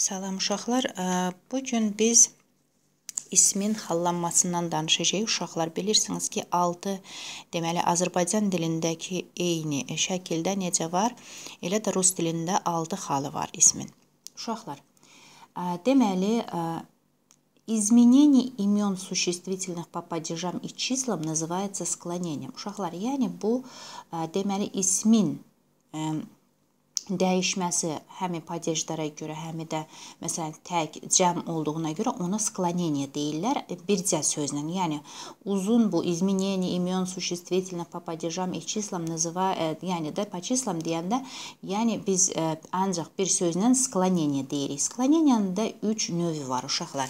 Salam uşaqlar, bu gün biz ismin hallanmasından danışacağıq. Uşaqlar bilirsiniz ki, 6 deməli Azərbaycan dilindəki eyni şəkildə necə var? Elə də rus dilində 6 halı var ismin. Uşaqlar, deməli Изменение имен существительных по падежам и числам называется склонением. Uşaqlar, yəni bu deməli ismin dəyişməsi həm ipadejlərə görə, həm də məsələn tək cəm olduğuna görə ona sklonение deyirlər e, bircə sözlə. Yəni uzun bu изменение имен существительных по падежам и числам называют, э, yəni də по числам deyəndə, yəni biz ə, э, ancaq bir sözlə sklonение deyirik. Skloneniyanın da 3 növü var uşaqlar.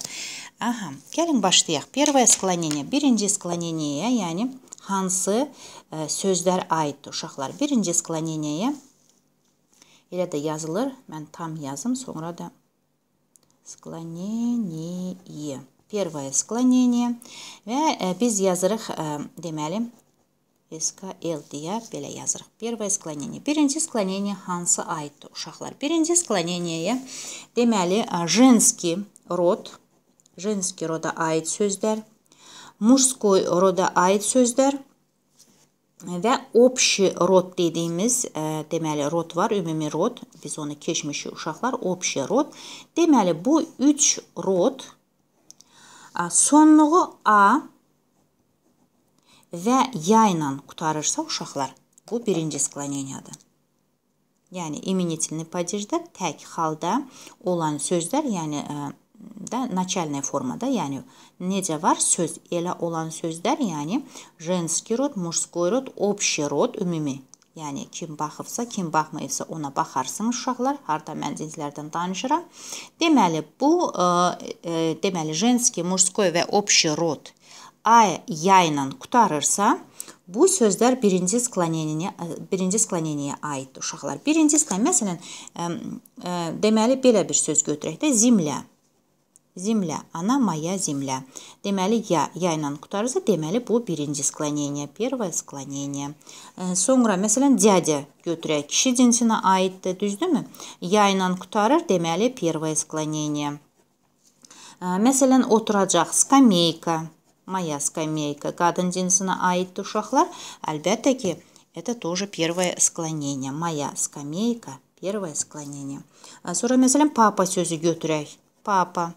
Aha, gəlin başlayaq. Первое склонение. Birinci sklonenie, yəni hansı ə, e, sözlər aiddir uşaqlar? Birinci sklonenie Elə də yazılır. Mən tam yazım, sonra da склонение. Первое склонение. Və e, biz yazırıq, e, deməli, SKL deyə belə yazırıq. Первое склонение. Birinci склонение hansı aiddir uşaqlar? Birinci склонение deməli e, женский род, женский рода aid sözlər, мужской рода aid sözlər və obşi rod dediyimiz, ə, e, deməli, rod var, ümumi rod, biz onu keçmişik uşaqlar, obşi rod. Deməli, bu 3 rod ə, sonluğu A və ya ilə qutarırsa uşaqlar, bu birinci skloneniyadır. Yəni, iminitilini podirdə tək halda olan sözlər, yəni ə, e, da начальная формада, yəni necə var söz, elə olan sözlər, yəni женский род, мужской род, общий род, ümumi. Yəni kim baxıbsa, kim baxmayıbsa ona baxarsın uşaqlar. Harda mən cinslərdən danışıram. Deməli bu ə, ə, deməli женский, мужской və общий род ay ya ilə qutarırsa, bu sözlər birinci skloneniyaya birinci skloneniyaya aiddir uşaqlar. Birinci sklon məsələn ə, ə, deməli belə bir söz götürək də zimlə земля. Она моя земля. Демәли я яйнан кутарса, демәли бу birinci склонение, первое склонение. Sonra mesela дядя götürək kişi cinsinə aiddir, düzdürmü? Yayla qutarır, deməli первое склонение. Məsələn, oturacaq skameyka. Моя скамейка. Qadın cinsinə aiddir uşaqlar. Əlbəttə ki, это тоже первое склонение. Моя скамейка. Первое склонение. Sonra məsələn, papa sözü götürək. Papa.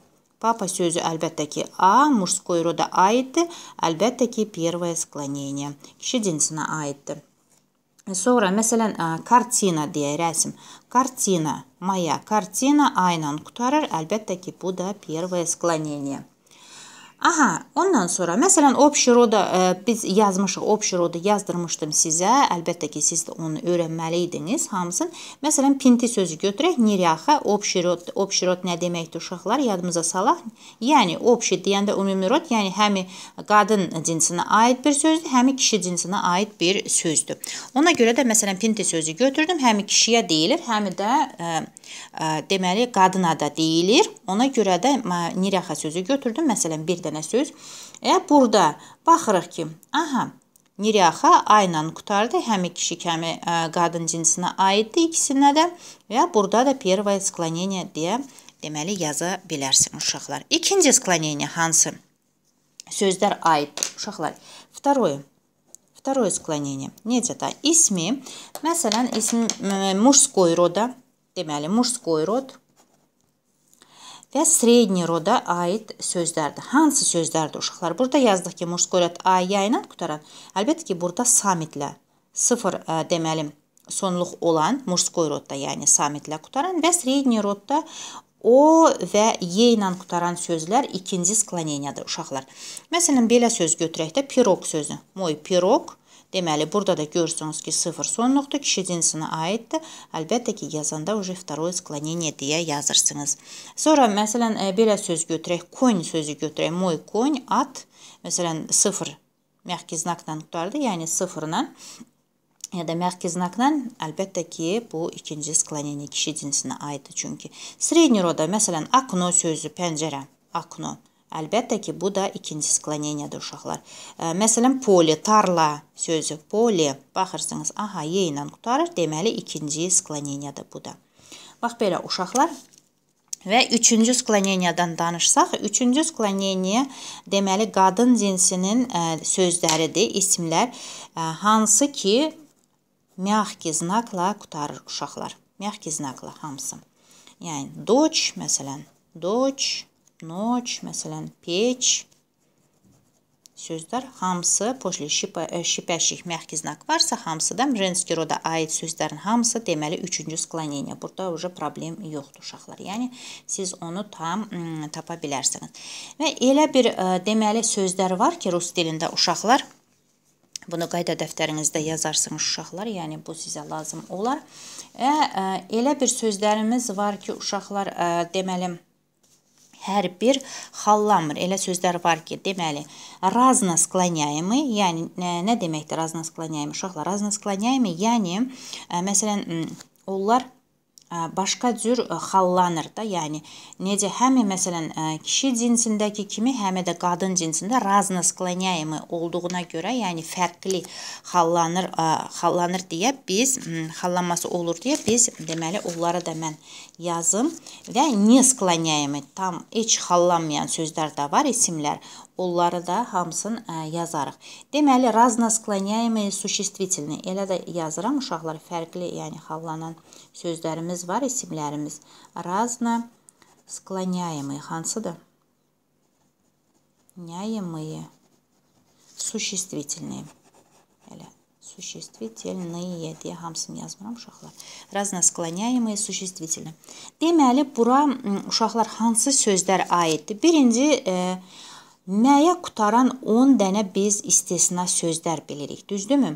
Папа sözü əlbəttə ki A, muşskoy roda aiddir. Əlbəttə ki, первое склонение. Kişi cinsinə aiddir. Sonra məsələn kartina deyə rəsm. Kartina, maya, kartina ayla qurtarır. Əlbəttə ki, bu da первое склонение. Aha, ondan sonra məsələn obşiroda ə, e, biz yazmışıq, obşiroda yazdırmışdım sizə. Əlbəttə ki, siz də onu öyrənməli idiniz hamısını. Məsələn, pinti sözü götürək, niryaxa, obşirod, obşirod nə deməkdir uşaqlar? Yadımıza salaq. Yəni obşi deyəndə ümumrod, yəni həmi qadın cinsinə aid bir sözdür, həmi kişi cinsinə aid bir sözdür. Ona görə də məsələn pinti sözü götürdüm, həmi kişiyə deyilir, həmi də ə, e, ə, e, deməli qadına da deyilir. Ona görə də niryaxa sözü götürdüm. Məsələn, bir də dənə söz. E, burada baxırıq ki, aha, Niryaxa aynan qutardı. Həmi kişi, kəmi ə, qadın cinsinə aiddir ikisinə də. Və burada da первое склонение deyə deməli yaza bilərsin uşaqlar. İkinci склонение hansı? Sözlər aid uşaqlar. Второе. Второе склонение. Necə də? İsmi, məsələn, ism muşskoy roda, deməli muşskoy rod və sredni roda aid sözdərdir. Hansı sözdərdir uşaqlar? Burada yazdıq ki, murskoy rod A-ya ilə qutaran. Əlbəttə ki, burada samitlə 0 e, deməli sonluq olan murskoy rodda, yəni samitlə qutaran və sredni rodda O və Y ilə qutaran sözlər ikinci skloneniyadır uşaqlar. Məsələn, belə söz götürək də pirog sözü. Moy pirog Deməli, burada da görürsünüz ki, 0 son nöqtə kişi cinsinə aiddir. Əlbəttə ki, yazanda уже второе склонение deyə yazırsınız. Sonra məsələn e, belə söz götürək, coin sözü götürək. Moy coin at. Məsələn 0 məhki znakla qurtardı, yəni 0 ilə ya da məhki znakla əlbəttə ki, bu ikinci sklonenie kişi cinsinə aiddir çünki. Средний рода, məsələn, okno sözü pəncərə, okno. Əlbəttə ki, bu da ikinci skloneniyadır uşaqlar. Məsələn, poli, tarla sözü, poli, baxırsınız, aha, y ilə qutarır, deməli ikinci skloneniyadır bu da. Bax belə uşaqlar, Və üçüncü skloneniyadan danışsaq, üçüncü skloneniya deməli qadın cinsinin sözləridir, isimlər hansı ki mягкий знакla qutarır uşaqlar. Mягкий знакla hamısı. Yəni doç məsələn, doç noç, məsələn, peç sözlər hamısı poşli şipeşik məhki znak varsa, hamısı da Mrenskiroda aid sözlərin hamısı deməli 3-cü skloneniya. Burada уже problem yoxdur uşaqlar. Yəni siz onu tam ıı, tapa bilərsiniz. Və elə bir ıı, deməli sözlər var ki, rus dilində uşaqlar Bunu qayda dəftərinizdə yazarsınız uşaqlar, yəni bu sizə lazım olar. Və elə bir sözlərimiz var ki, uşaqlar deməli hər bir xallamır. Elə sözlər var ki, deməli, razno sklonyaemy, yəni nə deməkdir razno sklonyaemy? Uşaqlar, razno sklonyaemy, yəni e, məsələn onlar başqa cür xallanır da. Yəni necə həmi məsələn kişi cinsindəki kimi, həm də qadın cinsində raznosklonyaymı olduğuna görə, yəni fərqli xallanır, xallanır deyə biz xallanması olur deyə biz deməli onları da mən yazım və nesklonyaymı tam heç xallanmayan sözlər də var, isimlər. Onları da hamısını ə, e, yazarıq. Deməli, raznosklanyayımı suşestvitelini elə də yazıram. Uşaqlar fərqli, yəni xallanan sözlərimiz var, isimlərimiz. Raznosklanyayımı hansıdır? Няемые. Существительные. Elə существительные deyə hamısını yazmıram uşaqlar. Разносклоняемые существительные. Deməli, bura uşaqlar hansı sözlər aiddir? Birinci, e, Məyə qutaran 10 dənə biz istisna sözlər bilirik, düzdürmü?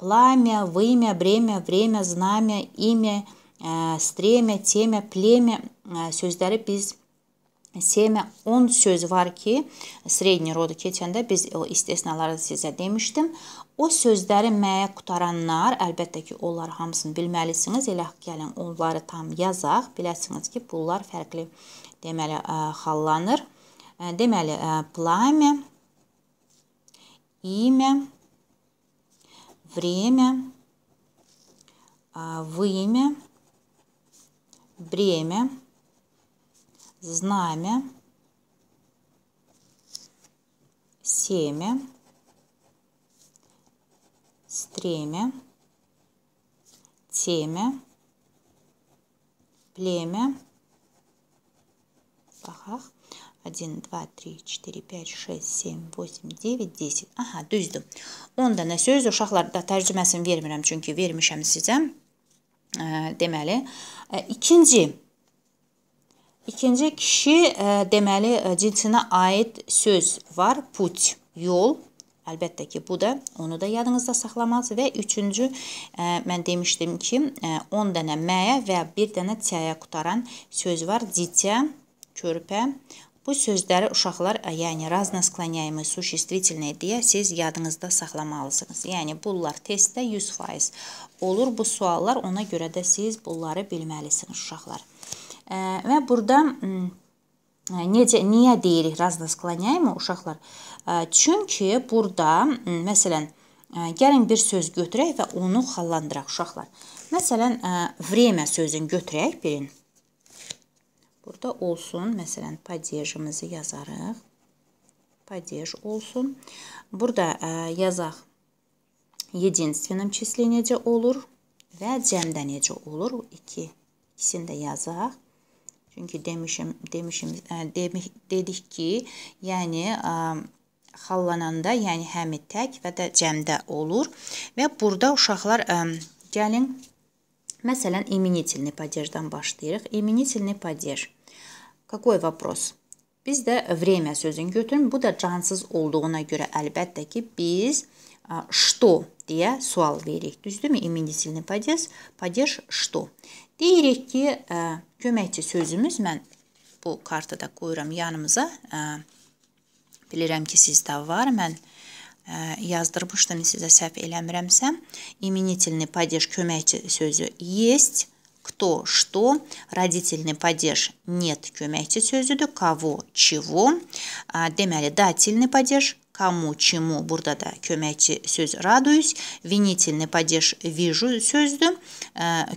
Пламя, вымя, бремя, время, знамя, имя, ə, стремя, темя, племя ə, sözləri biz Семя 10 söz var ki, srednyi rodu keçəndə biz o istisnaları sizə demişdim. O sözləri məyə qutaranlar, əlbəttə ki, onlar hamısını bilməlisiniz. Elə gəlin onları tam yazaq, biləsiniz ki, bunlar fərqli deməli ə, xallanır. Deməli, э, э, пламя имя, время, э, вымя, бремя, знамя, семя, стремя, темя, племя, пахах. 1, 2, 3, 4, 5, 6, 7, 8, 9, 10. Aha, düzdür. 10 dənə söz uşaqlarda tərcüməsini vermirəm, çünki vermişəm sizə. E, deməli, e, ikinci İkinci kişi e, deməli cinsinə aid söz var. Put, yol. Əlbəttə ki, bu da onu da yadınızda saxlamalısınız və üçüncü ə, mən demişdim ki, ə, 10 dənə məyə və 1 dənə çəyə qutaran söz var. Ditə, körpə, Bu sözləri uşaqlar, yəni razno sklonyaymı sushestительные deyə siz yadınızda saxlamalısınız. Yəni bunlar testdə 100% olur bu suallar, ona görə də siz bunları bilməlisiniz uşaqlar. E, və burada necə niyə deyirik razno sklonyaymı uşaqlar? E, çünki burada məsələn gəlin bir söz götürək və onu xallandıraq uşaqlar. Məsələn, время sözünü götürək birin. Burada olsun, məsələn, padejimizi yazarıq. Padej olsun. Burada ə, e, yazaq единственном числе necə olur və cəmdə necə olur? 2. İkisini də yazaq. Çünki demişim, demişim, ə, e, demik, dedik ki, yəni ə, e, xallananda, yəni həmi tək və də cəmdə olur. Və burada uşaqlar ə, gəlin Məsələn, именительный падежdən başlayırıq. Именительный падеж. Какой вопрос? Biz də время sözünü götürün. Bu da cansız olduğuna görə əlbəttə ki, biz что deyə sual veririk. Düzdürmü? İmenitelni падеж, падеж что? Deyirik ki, ə, köməkçi sözümüz mən bu kartada qoyuram yanımıza. Ə, bilirəm ki, sizdə var. Mən yazdırmışdım sizə səhv eləmirəmsə, imenitelli падеж köməkçi sözü есть, кто, что, родительный падеж нет köməkçi sözüdür, кого, чего. Deməli, datilli падеж кому, чему burada da köməkçi söz радуюсь, винительный падеж вижу sözdür.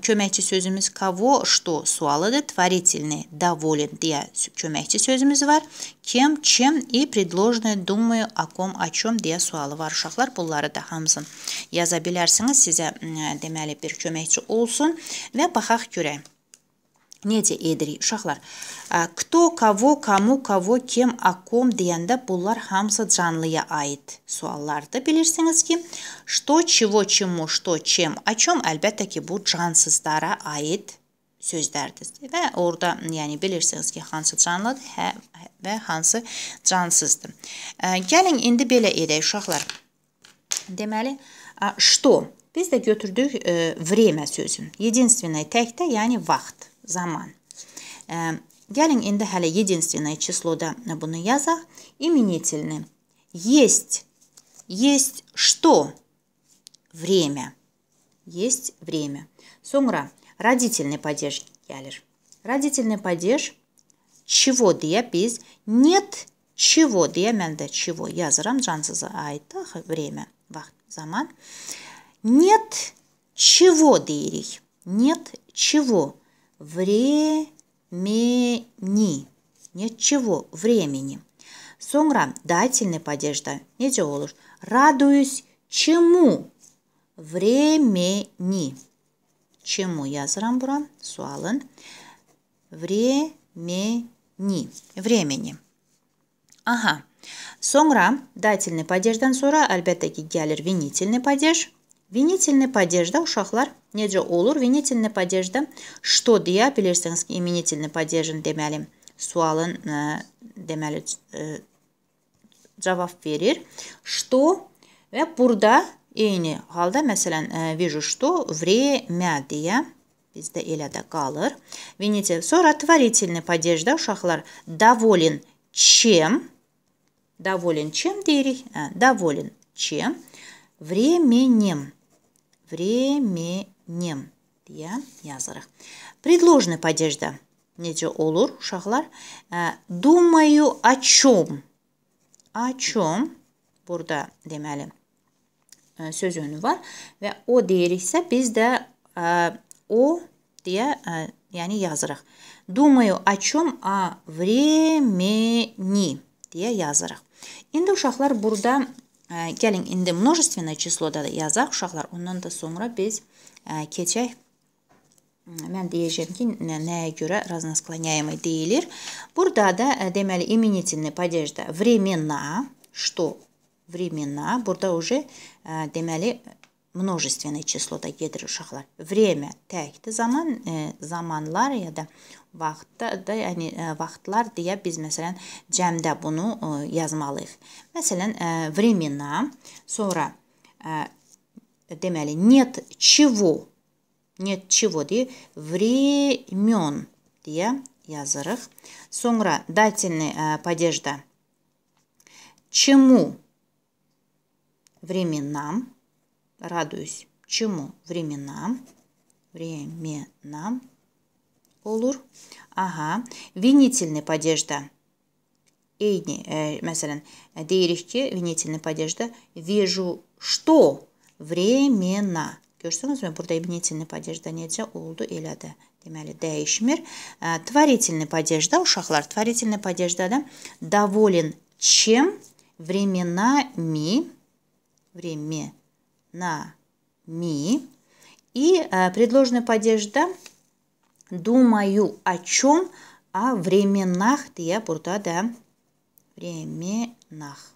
Köməkçi sözümüz кого, что sualıdır. Творительный доволен deyə köməkçi sözümüz var. Kim, чем и предложенное думаю о ком, о чем deyə sualı var uşaqlar. Bunları da hamısını yaza bilərsiniz. Sizə deməli bir köməkçi olsun və baxaq görək. Necə edirik uşaqlar? Kto, kavo, kamu, kavo, kim, akom deyəndə bunlar hamısı canlıya aid suallardır. Bilirsiniz ki, что, чего, чему, что, чем, о чем əlbəttə ki, bu cansızlara aid sözlərdir. Və orada, yəni bilirsiniz ki, hansı canlıdır hə, və hansı cansızdır. Gəlin indi belə edək uşaqlar. Deməli, что biz də götürdük e, время sözün. Единственное təkdə, yəni vaxt. заман. E, э, Gelin единственное число да bunu yazaq. Именительный. Есть. Есть что? Время. Есть время. Сумра родительный падеж gelir. Родительный падеж чего я biz нет чего diye mən də чего yazıram cansıza за айтах время, вах заман. Нет чего deyirik. Нет чего времени. Ничего, времени. сонгра дательный падежда. Неде olur. Радуюсь чему? Времени. Чему я буран? Суалын. Времени. Времени. Ага. сонгра дательный падеждан sonra әлбәттә ки гәлер винительный падеж Venitilni padejdə uşaqlar necə olur? Venitilni padejdə "что" deyə bilirsiniz ki, iminitilni padejin deməli sualın ə, deməli ə, cavab verir. "Что" və burada eyni halda məsələn "вижу что время" deyə bizdə elə də qalır. Venitil. Sonra tvoritelni padejdə uşaqlar "доволен чем" "доволен чем" deyirik. Hə, э, "доволен чем" временем. Временем deyə yazırıq. Предложная падежда necə olur uşaqlar? Думаю о чем. О чем burada deməli söz önü var və o deyiriksə biz də ə, o deyə ə, yəni yazırıq. Думаю о чем о времени deyə yazırıq. İndi uşaqlar burada Gəlin, э, indi множественное числоda da yazaq uşaqlar. Ondan da sonra biz keçək. Mən deyəcəm ki, nəyə görə raznasklоняемый deyilir. Burada da deməli именительный падежdə времена, что времена, burada уже deməli э, множественное числоda gedir uşaqlar. Время təkdir, zaman, zamanlar ya da vaxtda da, yəni vaxtlar deyə biz məsələn cəmdə bunu ə, yazmalıyıq. Məsələn, ə, времена, sonra ə, deməli нет чего, нет чего deyə времен deyə yazırıq. Sonra dательный ə, падежда. Чему временам радуюсь. Чему временам? Временам olur. Aha. Vinitilni падежда. Eyni, e, məsələn, deyirik ki, vinitilni падежда вижу что времена. Görsənizmi? Burada vinitilni падежда necə oldu elədi. Deməli, dəyişmir. E, tvaritelni падежда, uşaqlar, tvaritelni падеждada доволен чем временами временами и э, предложенная падежда думаю о чем, о временах diye burada da временах.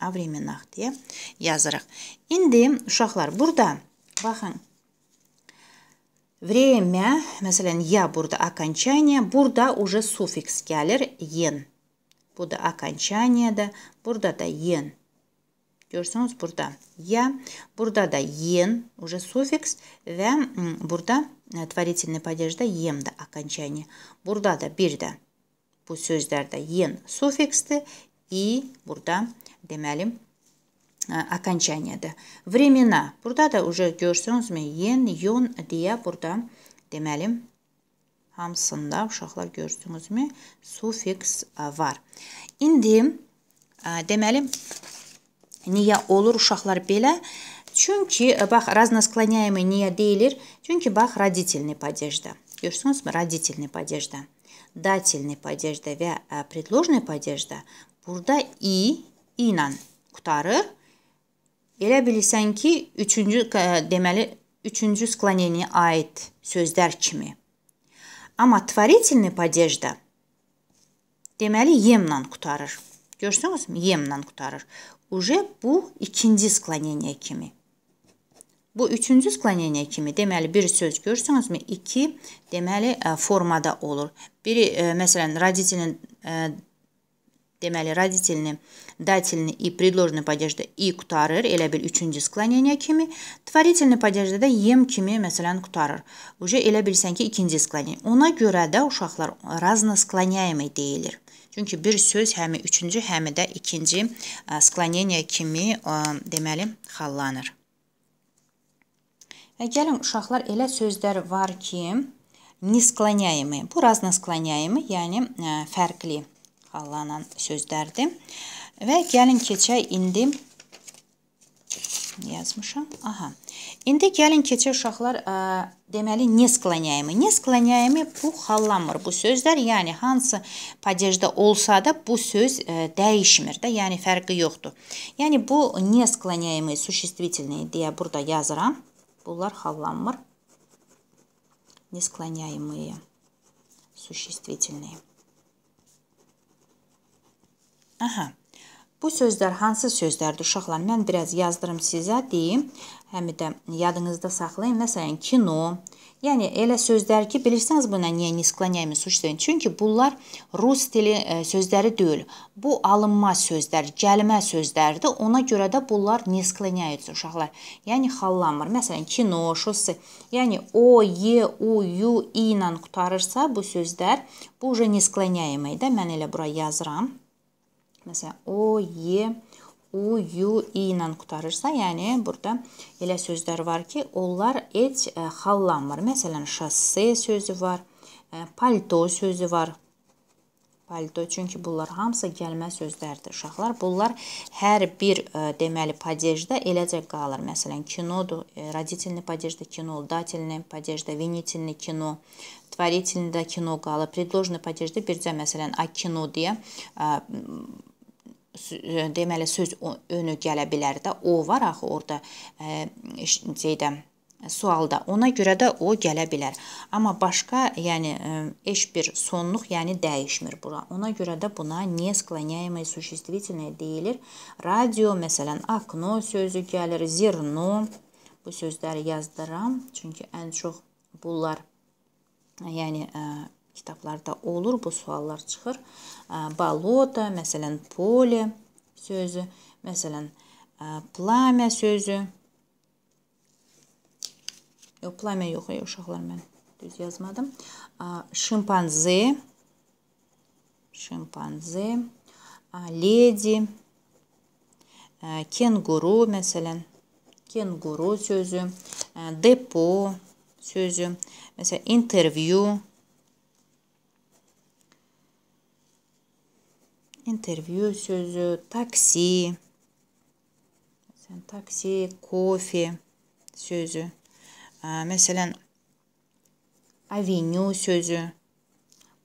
О временах diye yazırıq. İndi uşaqlar burada baxın. Время, məsələn, я burada окончание, burada уже суффикс gəlir ен. Bu da окончание da, burada da ен. Görürsünüz burada я, burada da ен, уже суффикс və burada tvarительный падежdə ем də окончание. Burada da bir də bu sözlərdə ен suffiksdir i burada deməli окончаниеdir. Времена. Burada da уже görürsünüzmü? Yen, yon deyə burada deməli hamısında uşaqlar gördünüzmü? Sufiks var. İndi deməli niyə olur uşaqlar belə? Çünki e, bax raznosklonyaemый niyə deyilir? Çünki bax родительный падежда. Görürsünüzmü? Родительный падежda. Дательный падежда və e, предложный падежda burada i, i ilə qutarır. Elə bilirsən ki, 3-cü e, deməli 3-cü skloneniyə aid sözlər kimi. Amma tvorительный падежda deməli yemlə qutarır. Görsünüz mü? Yemlə qutarır. Uje bu ikinci skloneniya kimi. Bu üçüncü skloneniya kimi. Deməli bir söz görsünüzmü? 2 deməli formada olur. Biri məsələn roditelin deməli roditelini, datelini i предложенный падежdə i qutarır, elə bil üçüncü skloneniya kimi, tvoritelni падежdə də yem kimi məsələn qutarır. Uje elə bilsən ki, ikinci skloneniya. Ona görə də uşaqlar raznasklonyaemый deyilir. Çünki bir söz həmi üçüncü, həmi də ikinci e, skloneniya kimi e, deməli xallanır. Və gəlin uşaqlar elə sözlər var ki, nisklonyaymı, bu raznasklonyaymı, yəni e, fərqli xallanan sözlərdir. Və gəlin keçək indi yazmışam. Aha. İndi gəlin keçək uşaqlar, ə, deməli, nesklanyayımı. Nesklanyayımı puxallanmır bu sözlər. Yəni, hansı padejdə olsa da bu söz ə, dəyişmir də, yəni fərqi yoxdur. Yəni, bu nesklanyayımı существительные deyə burada yazıram. Bunlar xallanmır. Nesklanyayımı существительные. Aha. Bu sözlər hansı sözlərdir uşaqlar? Mən biraz yazdırım sizə, deyim. Həmi də yadınızda saxlayın. Məsələn, kino. Yəni elə sözlər ki, bilirsiniz buna niyə nisklanyami suçlayın? Çünki bunlar rus dili e, sözləri deyil. Bu alınma sözlər, gəlmə sözləridir. Ona görə də bunlar nisklanyayıcı uşaqlar. Yəni xallanmır. Məsələn, kino, şosse. Yəni o, y, u, yu, i ilə qutarırsa bu sözlər bu уже nisklanyayimidir. Mən elə bura yazıram. Məsələn, o, y, u, u, u i ilə qutarırsa, yəni burada elə sözlər var ki, onlar heç e, xallanmır. Məsələn, şasse sözü var, e, palto sözü var. Palto çünki bunlar hamısı gəlmə sözlərdir uşaqlar. Bunlar hər bir e, deməli padejdə eləcə qalır. Məsələn, kinodur, родительный падежdə kino, datelный падежdə винительный kino, творительный də kino qalır. Предложенный падежdə bircə məsələn, a kino deyə E, deməli söz önü gələ bilər də o var axı orada e, şeydə sualda. Ona görə də o gələ bilər. Amma başqa, yəni e, eş bir sonluq, yəni dəyişmir bura. Ona görə də buna не склоняемое существительное deyilir. Radio, məsələn, окно sözü gəlir, зерно. Bu sözləri yazdıram, çünki ən çox bunlar yəni kitablarda olur bu suallar çıxır. Balota, məsələn, pole sözü, məsələn, plamya sözü. Yox, plamya yox, ey uşaqlar, mən düz yazmadım. Şimpanzi, şimpanzi, ledi, kenguru, məsələn, kenguru sözü, depo sözü, məsələn, intervyu, interview sözü, taksi, mesela taksi, kofi sözü, ee, mesela avenue sözü.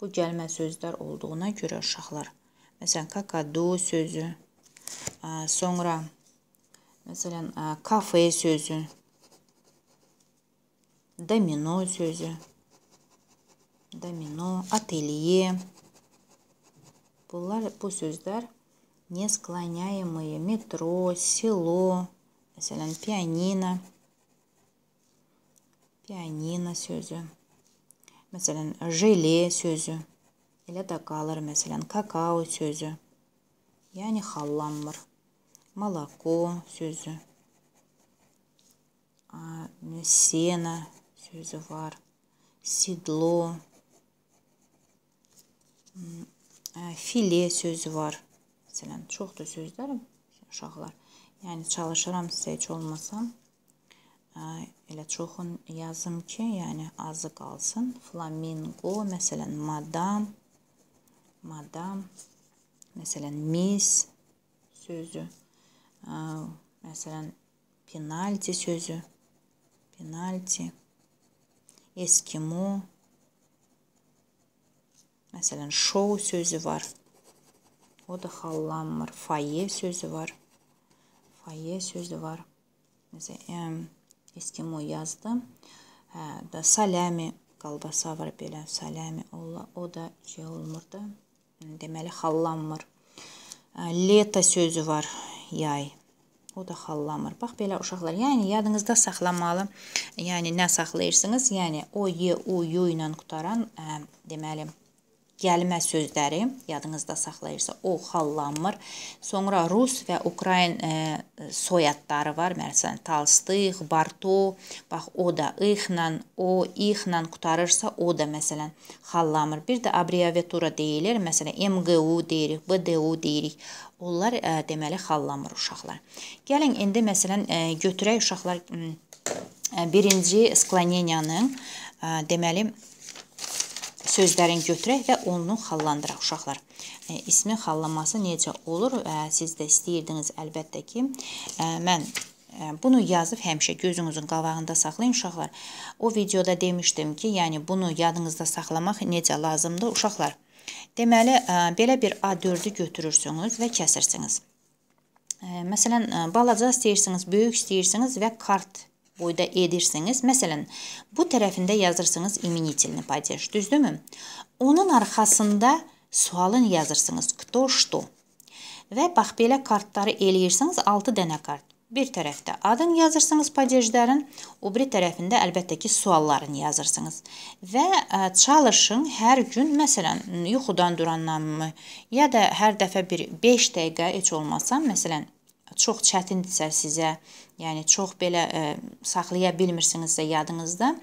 Bu gəlmə sözler olduğuna görə uşaqlar, məsələn, kakadu sözü, ee, sonra, mesela e, kafe sözü, domino sözü, domino, atelye, Bunlar bu sözlər nesklanyayımı, metro, silo, məsələn, pianino, pianino sözü, məsələn, jele sözü, elə də qalır, məsələn, kakao sözü, yəni xallanmır, молоко sözü, сено sözü var, седло, file sözü var. Məsələn, çoxdur sözlər uşaqlar. Yəni çalışıram sizə heç olmasa elə çoxun yazım ki, yəni azı qalsın. Flamingo, məsələn, madam, madam, məsələn, miss sözü, məsələn, penalti sözü, penalti, eskimo, Məsələn, show sözü var. O da xallanmır. Faye sözü var. Faye sözü var. Məsələn, Eskimo yazdım. Hə, da saləmi qalbasa var belə. Saləmi olla o da şey olmur da. Deməli xallanmır. Leta sözü var. Yay. O da xallanmır. Bax belə uşaqlar, yəni yadınızda saxlamalı. Yəni nə saxlayırsınız? Yəni o, y, u, yu ilə qutaran, ə, deməli gəlmə sözləri yadınızda saxlayırsa, o xallanmır. Sonra rus və ukrayn ə, e, soyadları var. Məsələn, Talstıq, Barto, bax o da ıxla, o ixla qutarırsa, o da məsələn xallanmır. Bir də abreviatura deyilir. Məsələn, MGU deyirik, BDU deyirik. Onlar ə, e, deməli xallanmır uşaqlar. Gəlin indi məsələn ə, e, götürək uşaqlar ə, birinci skloneniyanın ə, deməli sözlərin götürək və onunu xallandıraq uşaqlar. E, ismin xallanması necə olur? E, siz də istəyirdiniz əlbəttə ki, e, mən e, Bunu yazıb həmişə gözünüzün qavağında saxlayın uşaqlar. O videoda demişdim ki, yəni bunu yadınızda saxlamaq necə lazımdır uşaqlar. Deməli, e, belə bir A4-ü götürürsünüz və kəsirsiniz. E, məsələn, balaca istəyirsiniz, böyük istəyirsiniz və kart boyda edirsiniz. Məsələn, bu tərəfində yazırsınız imenitelni падеж, düzdürmü? Onun arxasında sualın yazırsınız. Кто что? Və bax belə kartları eləyirsiniz 6 dənə kart. Bir tərəfdə adın yazırsınız padejlərin, o biri tərəfində əlbəttə ki, sualların yazırsınız. Və çalışın hər gün, məsələn, yuxudan durandan mı, ya da hər dəfə bir 5 dəqiqə heç olmasa, məsələn, çox çətindirsə sizə, yəni çox belə ə, e, saxlaya bilmirsinizsə yadınızda,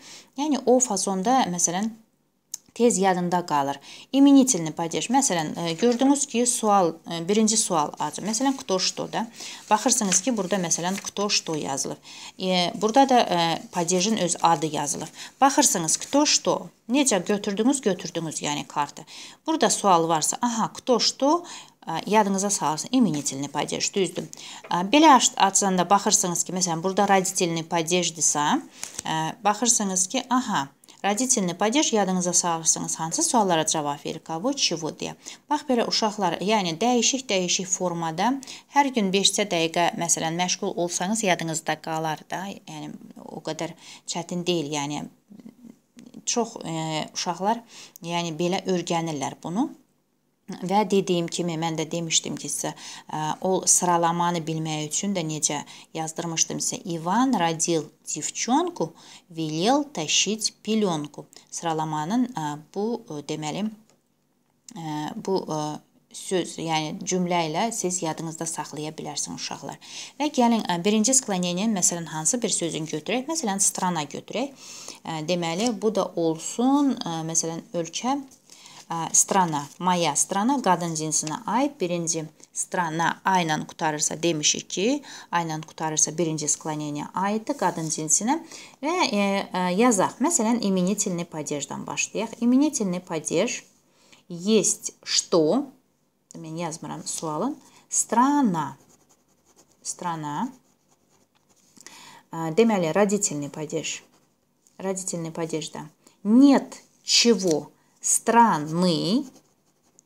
yəni o fazonda məsələn tez yadında qalır. İmmunitilni падеж. Məsələn, e, gördünüz ki, sual, e, birinci sual acı. Məsələn, кто что, да? Baxırsınız ki, burada məsələn кто что yazılıb. E, burada da e, падежin öz adı yazılıb. Baxırsınız кто что. Necə götürdünüz, götürdünüz, yəni kartı. Burada sual varsa, aha, кто что yadınıza salırsınız. İminitelini padej, düzdür. Belə açanda baxırsınız ki, məsələn, burada raditelini padejdirsə, baxırsınız ki, aha, Родительный падеж yadınıza salırsınız. Hansı suallara cavab verir? Kavo, çivo deyə. Bax belə uşaqlar, yəni dəyişik-dəyişik formada hər gün 5-sə dəqiqə məsələn məşğul olsanız yadınızda qalar da. Yəni o qədər çətin deyil. Yəni çox e, uşaqlar yəni belə öyrənirlər bunu. Və dediyim kimi, mən də demişdim ki, sizə o sıralamanı bilmək üçün də necə yazdırmışdım sizə. Ivan родил девчонку, велел тащить пеленку. Sıralamanın bu deməli bu söz, yəni cümlə ilə siz yadınızda saxlaya bilərsiniz uşaqlar. Və gəlin birinci skloneniyanın məsələn hansı bir sözün götürək? Məsələn strana götürək. Deməli bu da olsun, məsələn ölkə страна моя страна гадын jinsini ay birinchi strana aynan ko'tarilsa demishiki aynan ko'tarilsa birinchi склонение ayni gadın jinsini va e, e, yazaq masalan именительный падеждан boshlayaq именительный падеж есть что men yozmiram sualin strana strana demak родительный падеж родительный падежda нет чего strany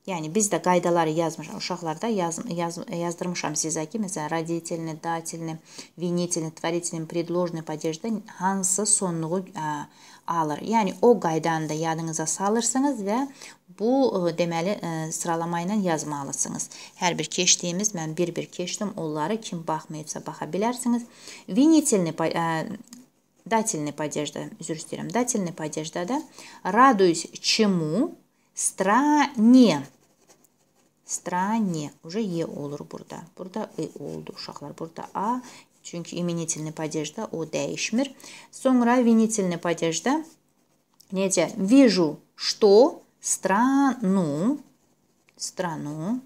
Yəni biz də qaydaları yazmışam, uşaqlarda yaz, yaz, yazdırmışam sizə ki, məsələn, roditelini, datelini, vinitelini, tvoritelini, predložni падежdə hansı sonluğu ə, alır. Yəni o qaydanı da yadınıza salırsınız və bu ə, deməli ə, sıralama ilə yazmalısınız. Hər bir keçdiyimiz mən bir-bir keçdim. Onları kim baxmayıbsa baxa bilərsiniz. Vinitelini ə, Дательный падежда, зюрстиром, дательный падежда, да? Радуюсь чему? Стране. Стране. Уже е olur burada. Burada e oldu uşaqlar. Burada a. Çünkü iminitelli падежда o değişmir. Sonra vinitelli падежда. Necə? Вижу, что страну, страну,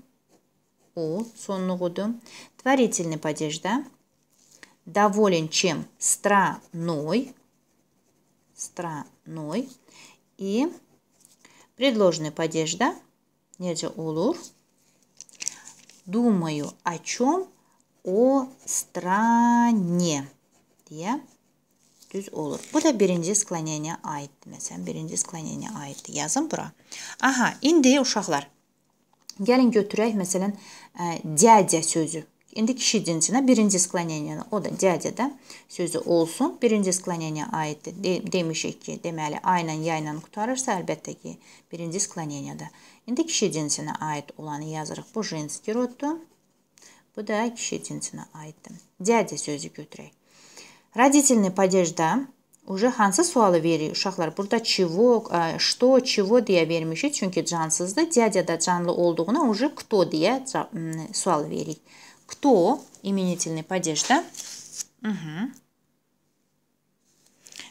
у, сонluğudur. Творительный падежда доволен чем? Страной. Страной. И предложенный падеж, да? Нельзя улур. Думаю о чем? О стране. Diye düz olur. Bu da birinci sklanyeniya aiddir. Məsələn, birinci sklanyeniya aiddir. Yazın bura. Aha, indi uşaqlar. Gəlin götürək, məsələn, dədyə sözü. İndi kişi cinsinə birinci skloneniyanı, o da dədədə sözü olsun. Birinci sklonenyaya aiddir. De demişik ki, deməli A ilə Y ilə qutarırsa, əlbəttə ki, birinci skloneniyada. İndi kişi cinsinə aid olanı yazırıq. Bu jenski roddur. Bu da kişi cinsinə aiddir. Dədə sözü götürək. Родительный падежdə Уже hansı sualı verir uşaqlar? Burada чего, что, чего deyə vermişik. Çünki cansızdır. Дядя da canlı olduğuna уже кто deyə sual veririk. Кто? Именительный падежда. Угу.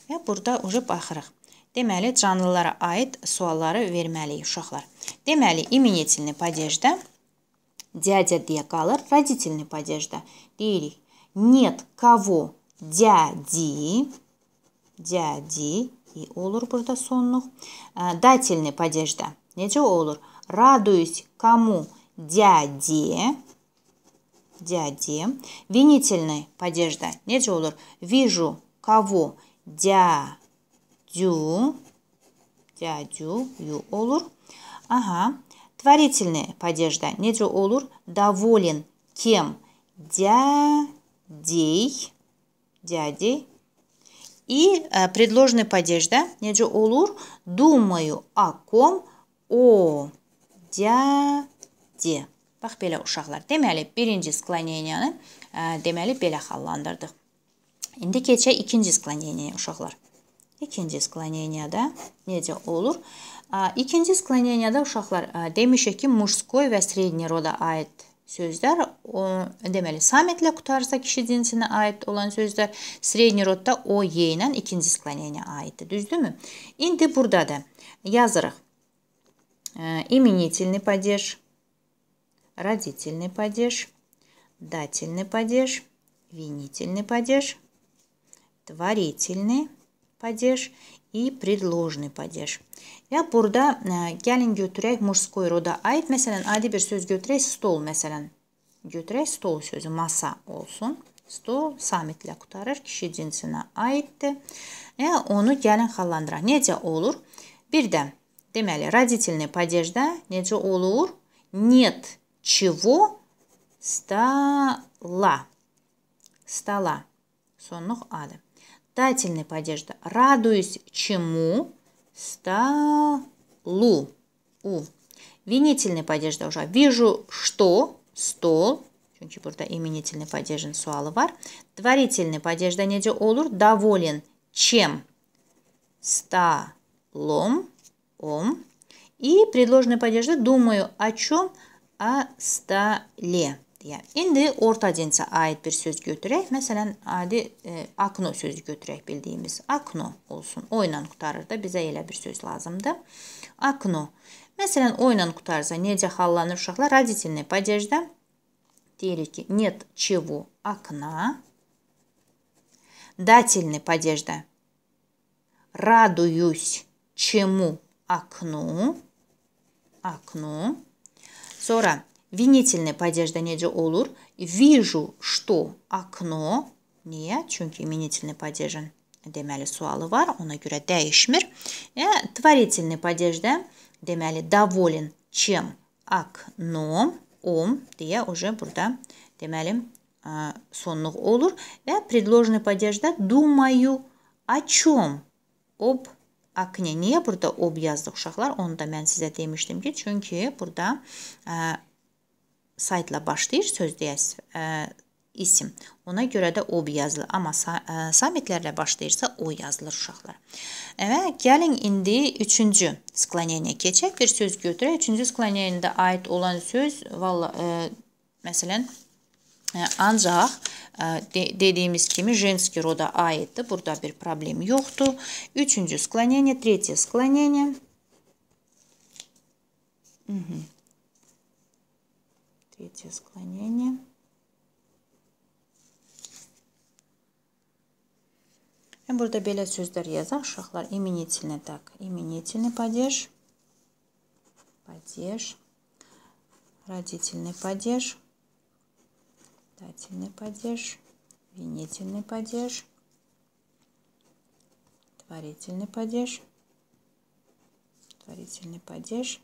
Və burada уже baxırıq. Deməli, canlılara aid sualları verməliyik uşaqlar. Deməli, imenitelni падежdə дядя deyə qalır, родительni падежdə deyirik. Нет кого дяди, дяди и olur burada sonluq. Дательni падежdə necə olur? Радуюсь кому дяде, дяде. Винительный падежда. Nece olur? Вижу кого? Дядю. Дядю ю olur. Ага. Творительный падежда. Nece olur? Доволен кем? Дядей. Дядей. И э, предложенный падежда. Nece olur? Думаю о ком? О дяде. Bax belə uşaqlar. Deməli, birinci skloneniyanı ə, e, deməli belə xallandırdıq. İndi keçək ikinci sklonenyaya uşaqlar. İkinci skloneniyada necə olur? Ə, e, ikinci skloneniyada uşaqlar ə, e, demişik ki, muşskoy və sredni roda aid sözlər, o, deməli, sametlə qutarsa kişi cinsinə aid olan sözlər sredni rodda o y ilə ikinci skloneniyaya aiddir. Düzdürmü? İndi burada da yazırıq. Ə, iminitelni падеж родительный падеж, дательный падеж, винительный падеж, творительный падеж и предложный падеж. Ya burada e, gelin götürək muşkoy roda ait. Məsələn, adi bir söz götürək stol məsələn. Götürək stol sözü masa olsun. Stol samitlə qutarır. Kişi cinsinə aiddir. E, onu gəlin xallandıraq. Necə olur? Bir də deməli, родительный падежdə necə olur? Нет чего стола. Стола. Соннух ада. Тательный поддержка Радуюсь чему столу. У. Винительный поддержка уже. Вижу что стол. Çünkü burada типа именительный падежин суалы Творительный поддержка неде olur. Доволен чем? Столом. Ом. И предложенная падежда. Думаю о чем? astale. deyə. İndi orta cinsə aid bir söz götürək. Məsələn, adi e, akno sözü götürək bildiyimiz. Akno olsun. O ilə qutarır da bizə elə bir söz lazımdır. Akno. Məsələn, o ilə qutarsa necə hallanır uşaqlar? Родительный падежdə deyirik ki, нет чего окна. Дательный падежdə радуюсь чему окну. Окну. Сора, Винительный падежда неде олур. Вижу, что окно. Niye? чунки именительный падежин demeli Суалывар, он Ona göre değişmir. E, tvarительный падежda доволен чем окном. Om я уже burada demeli e, олур. olur. Э, Ve предложенный падежda думаю о чем? Об akne. Niyə burada ob yazdıq uşaqlar? Onu da mən sizə demişdim ki, çünki burada ə, saytla başlayır söz deyəs isim. Ona görə də ob yazılır, amma ə, samitlərlə başlayırsa o yazılır uşaqlar. Və gəlin indi 3-cü skloneniyə keçək. Bir söz götürək. 3-cü skloneniyində aid olan söz valla məsələn ə, ancaq de э, dediğimiz kimi женский roda aitti. А burada bir problem yoktu. Üçüncü sklonение, третье sklonение. Угу. Третье склонение. Э, burada belə sözlər yazaq. Uşaqlar именительный так. Именительный падеж. Падеж. Родительный падеж. дательный падеж, винительный падеж, творительный падеж, tvarительный падеж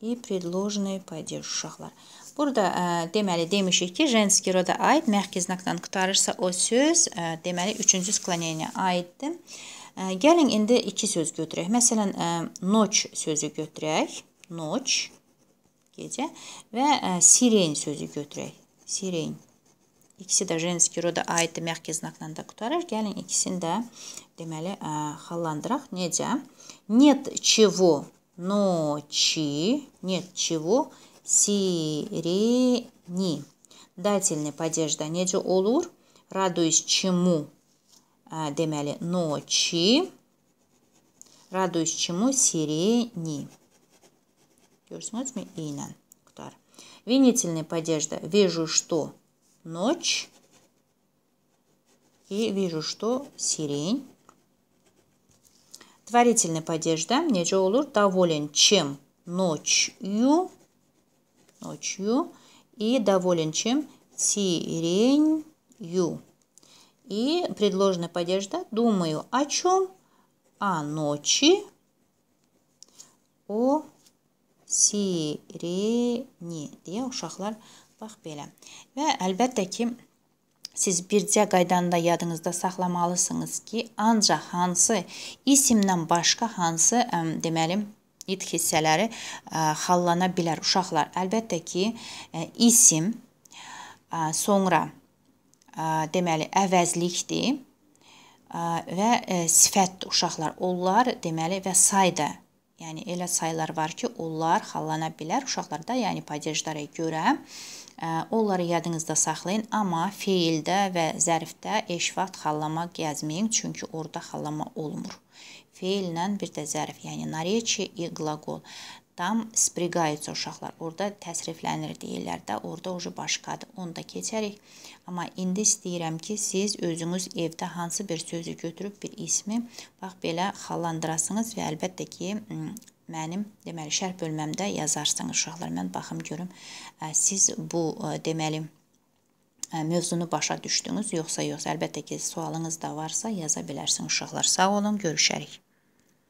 и предложенный падеж uşaqlar. Burada ə, deməli demişik ki, jenski roda aid mərkəz znakdan qurtarırsa o söz ə, deməli 3-cü skloneniyə aiddir. Ə, gəlin indi iki söz götürək. Məsələn, ə, noç sözü götürək. Noç gecə və ə, siren sözü götürək sirin. İkisi də jenski roda aiddir mərkəz znaklarında qutarır. Gəlin ikisini də deməli ə, xallandıraq. Necə? Нет чего ночи, нет чего сирени. Дательный падежда necə olur? Радуюсь чему? Ə, э, deməli ночи. Радуюсь чему сирени. Görürsünüzmü? İynən. Винительный падежда. Вижу, что ночь. И вижу, что сирень. Творительный падежда. мне olur? Доволен чем? Ночью. Ночью. И доволен чем? Сиренью. И предложенная падежда. Думаю о чем? О ночи. О sireni deyə uşaqlar bax belə. Və əlbəttə ki, siz bircə qaydanda yadınızda saxlamalısınız ki, ancaq hansı isimdən başqa hansı ə, deməli it hissələri ə, xallana bilər uşaqlar. Əlbəttə ki, ə, isim ə, sonra ə, deməli əvəzlikdir ə, və ə, sifətdir uşaqlar. Onlar deməli və sayda Yəni elə saylar var ki, onlar xallana bilər. Uşaqlarda, yəni padejlərə görə e, onları yadınızda saxlayın, amma feildə və zərfdə eş vaxt xallama gəzməyin, çünki orada xallama olmur. Feillə bir də zərf, yəni nareci i qlaqol там спрягаются uşaqlar. Orada təsriflənir deyirlər də, orada oje başqadır. Onda keçərik. Amma indi istəyirəm ki, siz özünüz evdə hansı bir sözü götürüb bir ismi bax belə xallandırasınız və əlbəttə ki, mənim deməli şərh bölməmdə yazarsınız uşaqlar. Mən baxım görüm siz bu deməli mövzunu başa düşdünüz yoxsa yox. Əlbəttə ki, sualınız da varsa yaza bilərsiniz uşaqlar. Sağ olun, görüşərik.